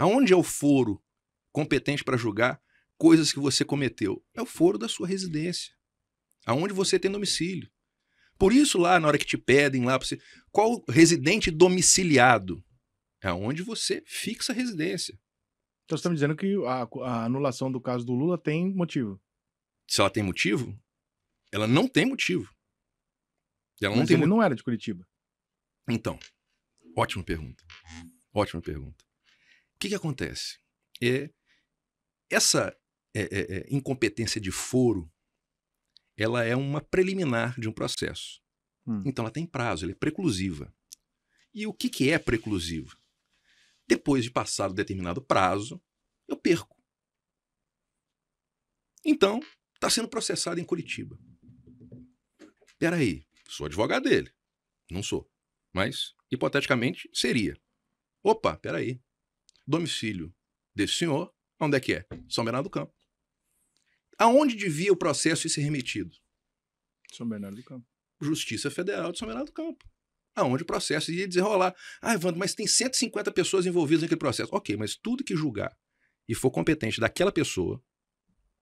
Aonde é o foro competente para julgar coisas que você cometeu? É o foro da sua residência, aonde você tem domicílio. Por isso, lá na hora que te pedem lá, você, qual residente domiciliado? É onde você fixa a residência. Então você está me dizendo que a, a, anulação do caso do Lula tem motivo? Se ela tem motivo, ela não tem motivo. Ela Mas não tem ele mo... não era de Curitiba. Então, ótima pergunta. Ótima pergunta que, que acontece? É, essa é, é, é, incompetência de foro, ela é uma preliminar de um processo. Hum. Então ela tem prazo, ela é preclusiva. E o que, que é preclusiva? Depois de passado determinado prazo, eu perco. Então, está sendo processado em Curitiba. Peraí, sou advogado dele. Não sou. Mas, hipoteticamente, seria. Opa, peraí domicílio desse senhor, onde é que é? São Bernardo do Campo. Aonde devia o processo ser remetido? São Bernardo do Campo. Justiça Federal de São Bernardo do Campo. Aonde o processo ia desenrolar. Ah, Evandro, mas tem 150 pessoas envolvidas naquele processo. Ok, mas tudo que julgar e for competente daquela pessoa,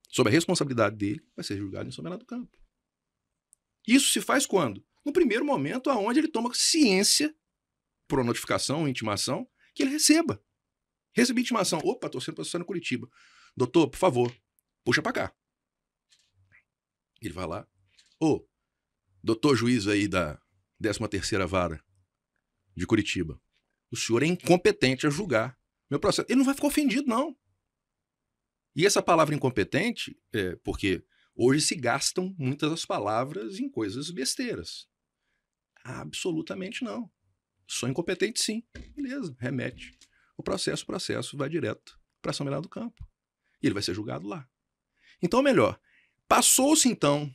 sob a responsabilidade dele, vai ser julgado em São Bernardo do Campo. Isso se faz quando? No primeiro momento, aonde ele toma ciência, por notificação, intimação, que ele receba. Recebi intimação. Opa, tô sendo processado no Curitiba. Doutor, por favor, puxa pra cá. Ele vai lá. Ô, doutor juiz aí da 13 terceira vara de Curitiba, o senhor é incompetente a julgar meu processo. Ele não vai ficar ofendido, não. E essa palavra incompetente, é porque hoje se gastam muitas das palavras em coisas besteiras. Absolutamente não. Sou incompetente, sim. Beleza, remete o processo, o processo vai direto para São Bernardo do Campo. E ele vai ser julgado lá. Então, melhor, passou-se então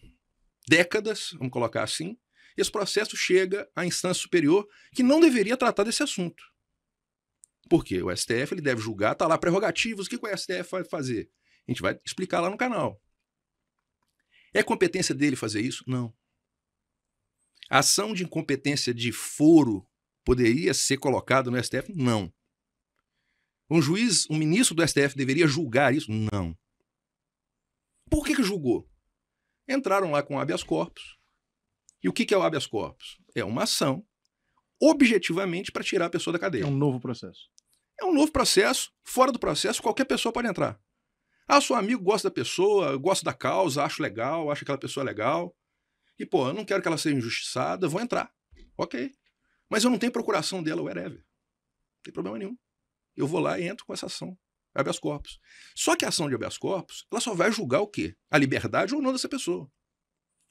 décadas, vamos colocar assim, esse processo chega à instância superior que não deveria tratar desse assunto. Porque O STF ele deve julgar, tá lá prerrogativas, o que, que o STF vai fazer? A gente vai explicar lá no canal. É competência dele fazer isso? Não. A ação de incompetência de foro poderia ser colocada no STF? Não. Um juiz, um ministro do STF deveria julgar isso? Não. Por que, que julgou? Entraram lá com habeas corpus. E o que, que é o habeas corpus? É uma ação objetivamente para tirar a pessoa da cadeia. É um novo processo. É um novo processo. Fora do processo, qualquer pessoa pode entrar. Ah, seu amigo, gosta da pessoa, gosta da causa, acho legal, acho aquela pessoa legal. E, pô, eu não quero que ela seja injustiçada, vou entrar. Ok. Mas eu não tenho procuração dela, whatever. Não tem problema nenhum eu vou lá e entro com essa ação habeas corpus. Só que a ação de habeas corpus, ela só vai julgar o quê? A liberdade ou não dessa pessoa.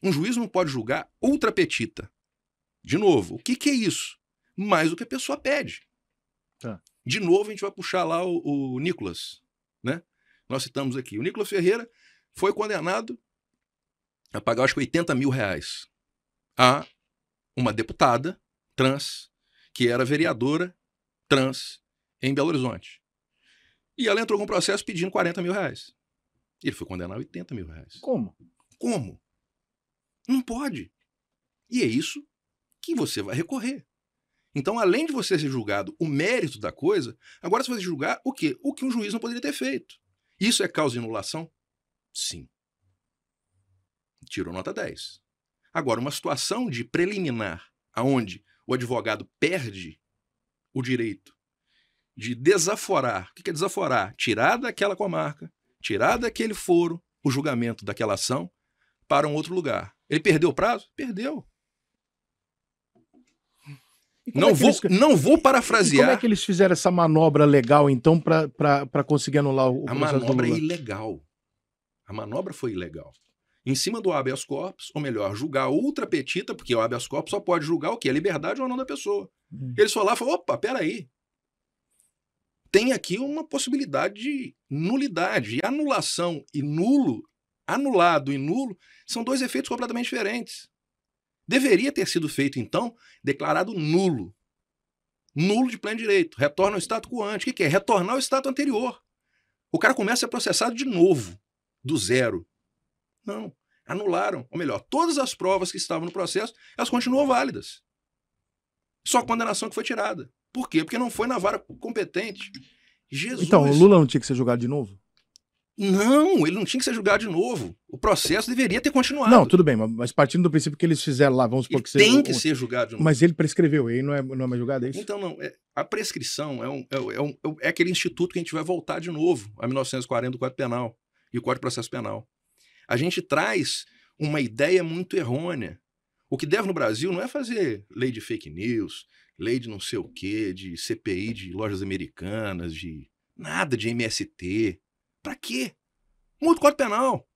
Um juiz não pode julgar outra petita. De novo, o que, que é isso? Mais o que a pessoa pede. Tá. De novo, a gente vai puxar lá o, o Nicolas, né? Nós citamos aqui. O Nicolas Ferreira foi condenado a pagar, acho que 80 mil reais a uma deputada trans, que era vereadora trans em Belo Horizonte. E ela entrou com um processo pedindo 40 mil reais. E ele foi condenado a 80 mil reais. Como? Como? Não pode. E é isso que você vai recorrer. Então, além de você ser julgado o mérito da coisa, agora você vai julgar o quê? O que um juiz não poderia ter feito. Isso é causa de anulação? Sim. Tirou nota 10. Agora, uma situação de preliminar, aonde o advogado perde o direito de desaforar. O que é desaforar? Tirar daquela comarca, tirar daquele foro o julgamento daquela ação para um outro lugar. Ele perdeu o prazo? Perdeu. Não, é vou, eles... não vou parafrasear. E como é que eles fizeram essa manobra legal, então, para conseguir anular o A manobra é ilegal. A manobra foi ilegal. Em cima do habeas corpus, ou melhor, julgar outra petita, porque o habeas corpus só pode julgar o que? A liberdade ou não da pessoa. Hum. Eles falaram, falaram opa, peraí, tem aqui uma possibilidade de nulidade. E anulação e nulo, anulado e nulo, são dois efeitos completamente diferentes. Deveria ter sido feito, então, declarado nulo. Nulo de pleno direito. Retorna ao status quo antes, O que é? Retornar ao status anterior. O cara começa a ser processado de novo, do zero. Não. Anularam. Ou melhor, todas as provas que estavam no processo, elas continuam válidas. Só a condenação que foi tirada. Por quê? Porque não foi na vara competente. Jesus. Então, o Lula não tinha que ser julgado de novo? Não, ele não tinha que ser julgado de novo. O processo deveria ter continuado. Não, tudo bem, mas partindo do princípio que eles fizeram lá, vamos supor ele que seja. Tem um, que ser julgado de novo. Mas ele prescreveu, ele não é, não é mais julgado, é isso? Então, não. É, a prescrição é, um, é, é um, é, é aquele instituto que a gente vai voltar de novo a 1940 do Código Penal e o Código de Processo Penal. A gente traz uma ideia muito errônea. O que deve no Brasil não é fazer lei de fake news, lei de não sei o quê, de CPI de lojas americanas, de nada de MST. Pra quê? Muito Código Penal.